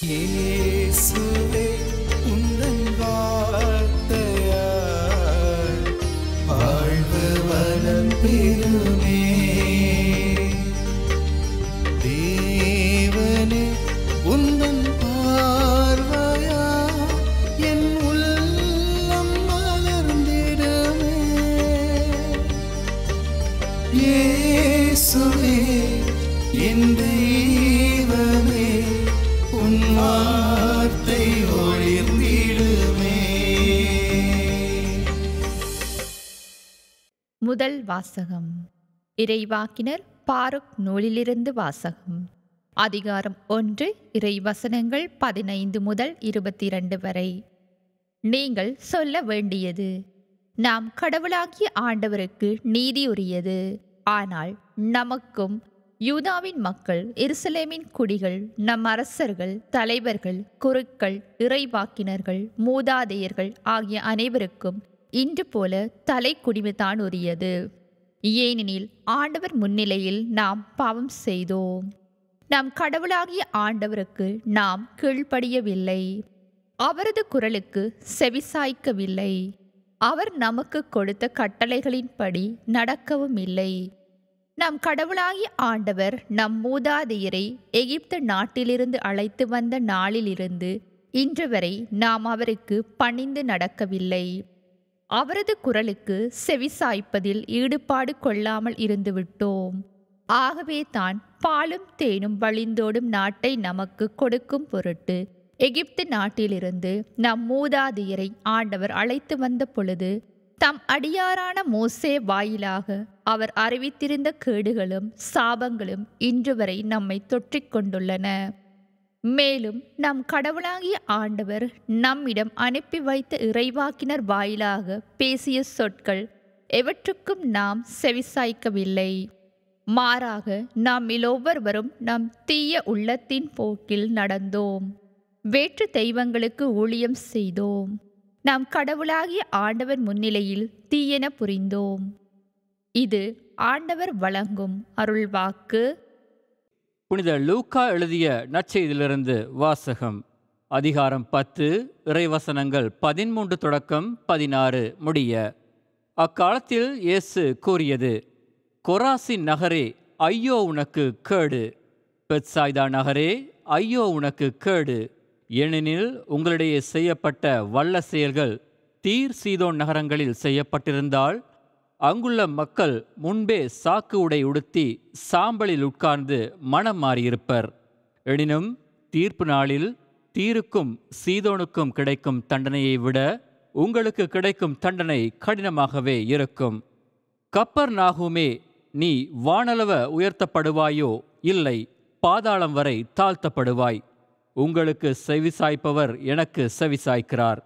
Yeah. முதல் வாசகம் இறைவாக்கினர் பாருக் நூலிலிருந்து வாசகம் அதிகாரம் ஒன்று இறைவசனங்கள் பதினைந்து முதல் இருபத்தி இரண்டு வரை நீங்கள் சொல்ல வேண்டியது நாம் கடவுளாகிய ஆண்டவருக்கு நீதி உரியது ஆனால் நமக்கும் யூதாவின் மக்கள் எருசலேமின் குடிகள் நம் அரசர்கள் தலைவர்கள் குருக்கள் இறைவாக்கினர்கள் மூதாதையர்கள் ஆகிய அனைவருக்கும் இன்று போல தலை குடிமைத்தான் உரியது ஏனெனில் ஆண்டவர் முன்னிலையில் நாம் பாவம் செய்தோம் நாம் கடவுளாகிய ஆண்டவருக்கு நாம் கீழ்ப்படியவில்லை அவரது குரலுக்கு செவிசாய்க்கவில்லை அவர் நமக்கு கொடுத்த கட்டளைகளின்படி நடக்கவும் இல்லை நம் கடவுளாகிய ஆண்டவர் நம் மூதாதையரை எகிப்து நாட்டிலிருந்து அழைத்து வந்த நாளிலிருந்து இன்று வரை நாம் அவருக்கு பணிந்து நடக்கவில்லை அவரது குரலுக்கு செவிசாய்ப்பதில் ஈடுபாடு கொள்ளாமல் இருந்துவிட்டோம் ஆகவே தான் பாலும் தேனும் வழிந்தோடும் நாட்டை நமக்கு கொடுக்கும் பொருட்டு எகிப்து நாட்டிலிருந்து நம் மூதாதையரை ஆண்டவர் அழைத்து வந்த பொழுது தம் அடியாரான மோசே வாயிலாக அவர் அறிவித்திருந்த கேடுகளும் சாபங்களும் இன்று வரை நம்மை தொற்றிக்கொண்டுள்ளன மேலும் நம் கடவுளாகிய ஆண்டவர் நம்மிடம் அனுப்பி வைத்த இறைவாக்கினர் வாயிலாக பேசிய சொற்கள் எவற்றுக்கும் நாம் செவிசாய்க்கவில்லை மாறாக நாம் இலொவ்வொருவரும் நம் தீய உள்ளத்தின் போக்கில் நடந்தோம் வேற்று தெய்வங்களுக்கு ஊழியம் செய்தோம் நாம் கடவுளாகிய ஆண்டவர் முன்னிலையில் தீயென புரிந்தோம் இது ஆண்டவர் வழங்கும் அருள்வாக்கு புனித லூக்கா எழுதிய நற்செய்தியிலிருந்து வாசகம் அதிகாரம் பத்து இறைவசனங்கள் பதிமூன்று தொடக்கம் பதினாறு முடிய அக்காலத்தில் இயேசு கூறியது கொராசின் நகரே ஐயோ உனக்கு கேடு பெட்சாய்தா நகரே ஐயோ உனக்கு கேடு ஏனெனில் உங்களிடையே செய்யப்பட்ட வல்ல செயல்கள் தீர் சீதோன் நகரங்களில் செய்யப்பட்டிருந்தால் அங்குள்ள மக்கள் முன்பே சாக்கு உடை உடுத்தி சாம்பலில் உட்கார்ந்து மனம் மாறியிருப்பர் எனினும் தீர்ப்பு நாளில் தீருக்கும் சீதோனுக்கும் கிடைக்கும் தண்டனையை விட உங்களுக்கு கிடைக்கும் தண்டனை கடினமாகவே இருக்கும் கப்பர் நாகுமே நீ வானளவ உயர்த்தப்படுவாயோ இல்லை பாதாளம் வரை தாழ்த்தப்படுவாய் உங்களுக்கு செவிசாய்ப்பவர் எனக்கு செவிசாய்க்கிறார்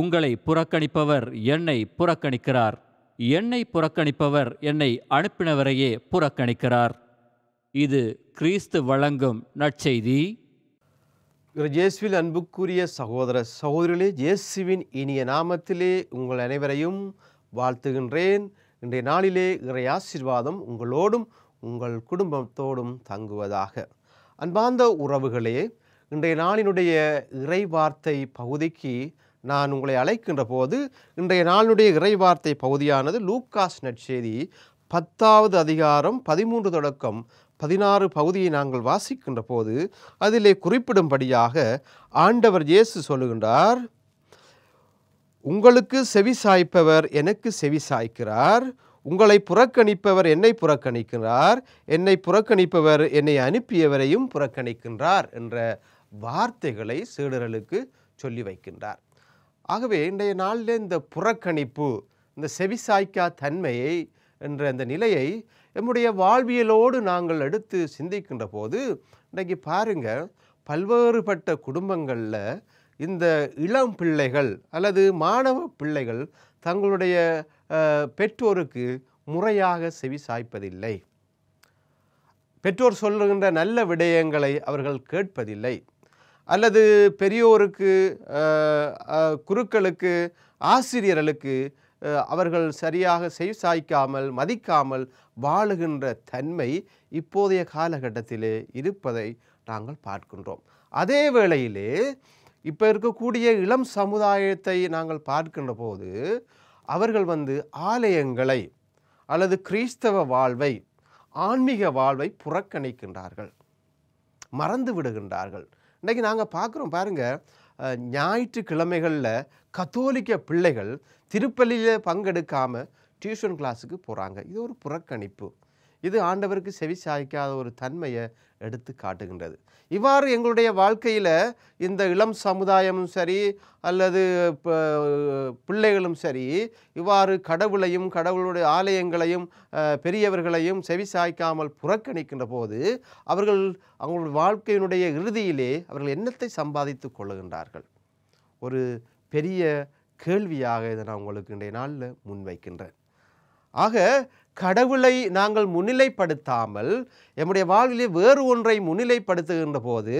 உங்களை புறக்கணிப்பவர் என்னை புறக்கணிக்கிறார் என்னை புறக்கணிப்பவர் என்னை அனுப்பினவரையே புறக்கணிக்கிறார் இது கிறிஸ்து வழங்கும் நற்செய்தி ஜேசுவில் அன்புக்குரிய சகோதர சகோதரிகளே ஜேசுவின் இனிய நாமத்திலே உங்கள் அனைவரையும் வாழ்த்துகின்றேன் இன்றைய நாளிலே இறை ஆசிர்வாதம் உங்களோடும் உங்கள் குடும்பத்தோடும் தங்குவதாக அன்பார்ந்த உறவுகளே இன்றைய நாளினுடைய இறை வார்த்தை பகுதிக்கு நான் உங்களை அழைக்கின்ற போது இன்றைய நாளுடைய இறைவார்த்தை பகுதியானது லூக்காஸ் நற்செய்தி பத்தாவது அதிகாரம் பதிமூன்று தொடக்கம் பதினாறு பகுதியை நாங்கள் வாசிக்கின்ற போது அதிலே குறிப்பிடும்படியாக ஆண்டவர் இயேசு சொல்லுகின்றார் உங்களுக்கு செவி சாய்ப்பவர் எனக்கு செவி சாய்க்கிறார் உங்களை புறக்கணிப்பவர் என்னை புறக்கணிக்கிறார் என்னை புறக்கணிப்பவர் என்னை அனுப்பியவரையும் புறக்கணிக்கின்றார் என்ற வார்த்தைகளை சீடர்களுக்கு சொல்லி வைக்கின்றார் ஆகவே இன்றைய நாளில் இந்த புறக்கணிப்பு இந்த செவிசாய்க்கா தன்மையை என்ற அந்த நிலையை நம்முடைய வாழ்வியலோடு நாங்கள் எடுத்து சிந்திக்கின்ற போது இன்றைக்கு பாருங்கள் பல்வேறுபட்ட குடும்பங்களில் இந்த இளம் பிள்ளைகள் அல்லது மாணவ பிள்ளைகள் தங்களுடைய பெற்றோருக்கு முறையாக செவி சாய்ப்பதில்லை பெற்றோர் சொல்லுகின்ற நல்ல விடயங்களை அவர்கள் கேட்பதில்லை அல்லது பெரியோருக்கு குருக்களுக்கு ஆசிரியர்களுக்கு அவர்கள் சரியாக செய்சாய்க்காமல் மதிக்காமல் வாழுகின்ற தன்மை இப்போதைய காலகட்டத்திலே இருப்பதை நாங்கள் பார்க்கின்றோம் அதே வேளையிலே இப்போ இருக்கக்கூடிய இளம் சமுதாயத்தை நாங்கள் பார்க்கின்ற போது அவர்கள் வந்து ஆலயங்களை அல்லது கிறிஸ்தவ வாழ்வை ஆன்மீக வாழ்வை புறக்கணிக்கின்றார்கள் மறந்து விடுகின்றார்கள் இன்றைக்கி நாங்கள் பார்க்குறோம் பாருங்கள் ஞாயிற்றுக்கிழமைகளில் கத்தோலிக்க பிள்ளைகள் திருப்பள்ளியில் பங்கெடுக்காமல் டியூஷன் கிளாஸுக்கு போகிறாங்க இது ஒரு புறக்கணிப்பு இது ஆண்டவருக்கு செவி சாய்க்காத ஒரு தன்மையை எடுத்து காட்டுகின்றது இவ்வாறு எங்களுடைய வாழ்க்கையில் இந்த இளம் சமுதாயமும் சரி அல்லது பிள்ளைகளும் சரி இவ்வாறு கடவுளையும் கடவுளுடைய ஆலயங்களையும் பெரியவர்களையும் செவி சாய்க்காமல் புறக்கணிக்கின்ற போது அவர்கள் அவங்களுடைய வாழ்க்கையினுடைய இறுதியிலே அவர்கள் எண்ணத்தை சம்பாதித்து கொள்ளுகின்றார்கள் ஒரு பெரிய கேள்வியாக இதை நான் உங்களுக்கு இன்றைய நாளில் முன்வைக்கின்றேன் ஆக கடவுளை நாங்கள் முன்னிலைப்படுத்தாமல் எம்முடைய வாழ்விலே வேறு ஒன்றை முன்னிலைப்படுத்துகின்ற போது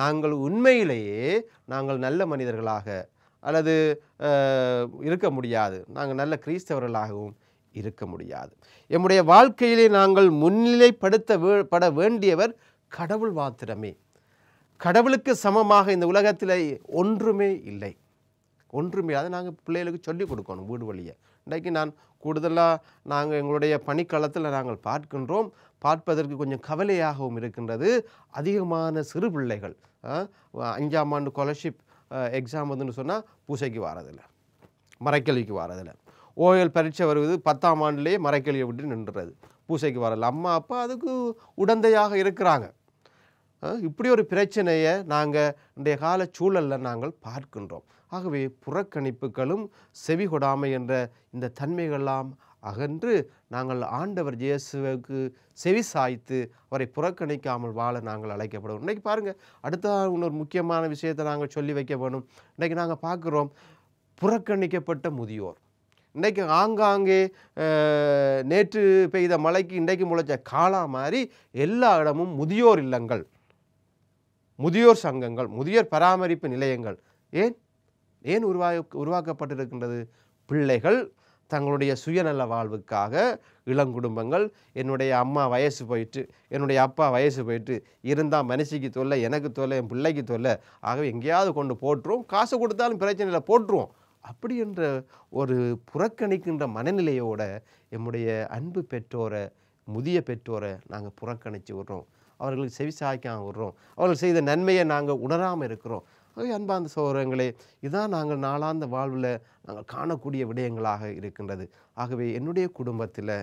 நாங்கள் உண்மையிலேயே நாங்கள் நல்ல மனிதர்களாக அல்லது இருக்க முடியாது நாங்கள் நல்ல கிறிஸ்தவர்களாகவும் இருக்க முடியாது எம்முடைய வாழ்க்கையிலே நாங்கள் முன்னிலைப்படுத்த வே பட வேண்டியவர் கடவுள் மாத்திரமே கடவுளுக்கு சமமாக இந்த உலகத்தில் ஒன்றுமே இல்லை ஒன்றுமே அதை நாங்கள் பிள்ளைகளுக்கு சொல்லிக் கொடுக்கணும் வீடு வழியை இன்றைக்கு நான் கூடுதலாக நாங்கள் எங்களுடைய பணிக்களத்தில் நாங்கள் பார்க்கின்றோம் பார்ப்பதற்கு கொஞ்சம் கவலையாகவும் இருக்கின்றது அதிகமான சிறு பிள்ளைகள் அஞ்சாம் ஆண்டு ஸ்காலர்ஷிப் எக்ஸாம் வந்துன்னு சொன்னால் பூசைக்கு வாரதில்லை மறைக்கல்விக்கு வாரதில்லை ஓஎல் பரீட்சை வருவது பத்தாம் ஆண்டுலேயே மறைக்கல்வியை விட்டு நின்றுறது பூசைக்கு வரல அம்மா அப்பா அதுக்கு உடந்தையாக இருக்கிறாங்க இப்படி ஒரு பிரச்சனையை நாங்கள் இன்றைய கால சூழலில் நாங்கள் பார்க்கின்றோம் ஆகவே புறக்கணிப்புகளும் செவிகொடாமை என்ற இந்த தன்மைகள்லாம் அகன்று நாங்கள் ஆண்டவர் ஜேசுவுக்கு செவி சாய்த்து அவரை புறக்கணிக்காமல் வாழ நாங்கள் அழைக்கப்படுவோம் இன்றைக்கி பாருங்கள் அடுத்த இன்னொரு முக்கியமான விஷயத்தை நாங்கள் சொல்லி வைக்க வேணும் இன்றைக்கி நாங்கள் பார்க்குறோம் புறக்கணிக்கப்பட்ட முதியோர் இன்றைக்கு ஆங்காங்கே நேற்று பெய்த மழைக்கு இன்றைக்கு முளைச்ச காலா மாதிரி எல்லா இடமும் முதியோர் இல்லங்கள் முதியோர் சங்கங்கள் முதியோர் பராமரிப்பு நிலையங்கள் ஏன் ஏன் உருவாக உருவாக்கப்பட்டிருக்கின்றது பிள்ளைகள் தங்களுடைய சுயநல வாழ்வுக்காக இளங்குடும்பங்கள் என்னுடைய அம்மா வயசு போயிட்டு என்னுடைய அப்பா வயசு போயிட்டு இருந்தால் மனசுக்கு தொல்லை எனக்கு தொல்லை என் பிள்ளைக்கு தொல்லை ஆகவே எங்கேயாவது கொண்டு போட்டுருவோம் காசு கொடுத்தாலும் பிரச்சனையில் போட்டுருவோம் அப்படி என்ற ஒரு புறக்கணிக்கின்ற மனநிலையோட எம்முடைய அன்பு பெற்றோரை முதிய பெற்றோரை நாங்கள் புறக்கணித்து விடுறோம் அவர்களுக்கு செவி சாய்க்காமல் விடுறோம் அவர்கள் செய்த நன்மையை நாங்கள் உணராமல் இருக்கிறோம் ஆகவே அன்பார்ந்த சோதரங்களே இதுதான் நாங்கள் நாளாந்த வாழ்வில் நாங்கள் காணக்கூடிய விடயங்களாக இருக்கின்றது ஆகவே என்னுடைய குடும்பத்தில்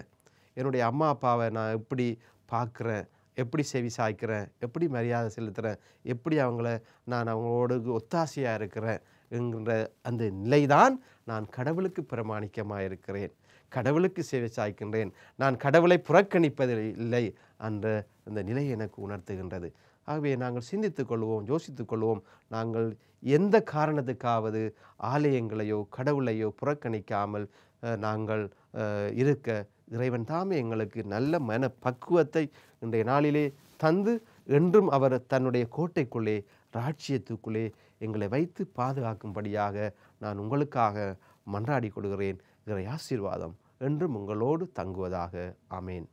என்னுடைய அம்மா அப்பாவை நான் எப்படி பார்க்குறேன் எப்படி செவி சாய்க்கிறேன் எப்படி மரியாதை செலுத்துகிறேன் எப்படி அவங்கள நான் அவங்களோடு ஒத்தாசையாக இருக்கிறேன் என்கின்ற அந்த நிலைதான் நான் கடவுளுக்கு பிரமாணிக்கமாக இருக்கிறேன் கடவுளுக்கு சேவை சாய்க்கின்றேன் நான் கடவுளை புறக்கணிப்பதில்லை என்ற அந்த நிலை எனக்கு உணர்த்துகின்றது ஆகவே நாங்கள் சிந்தித்துக் கொள்வோம் யோசித்துக் கொள்வோம் நாங்கள் எந்த காரணத்துக்காவது ஆலயங்களையோ கடவுளையோ புறக்கணிக்காமல் நாங்கள் இருக்க இறைவன் தாமே எங்களுக்கு நல்ல மன பக்குவத்தை இன்றைய நாளிலே தந்து என்றும் அவர் தன்னுடைய கோட்டைக்குள்ளே ராட்சியத்துக்குள்ளே எங்களை வைத்து பாதுகாக்கும்படியாக நான் உங்களுக்காக மன்றாடி கொள்கிறேன் ஆசீர்வாதம் என்றும் உங்களோடு தங்குவதாக அமேன்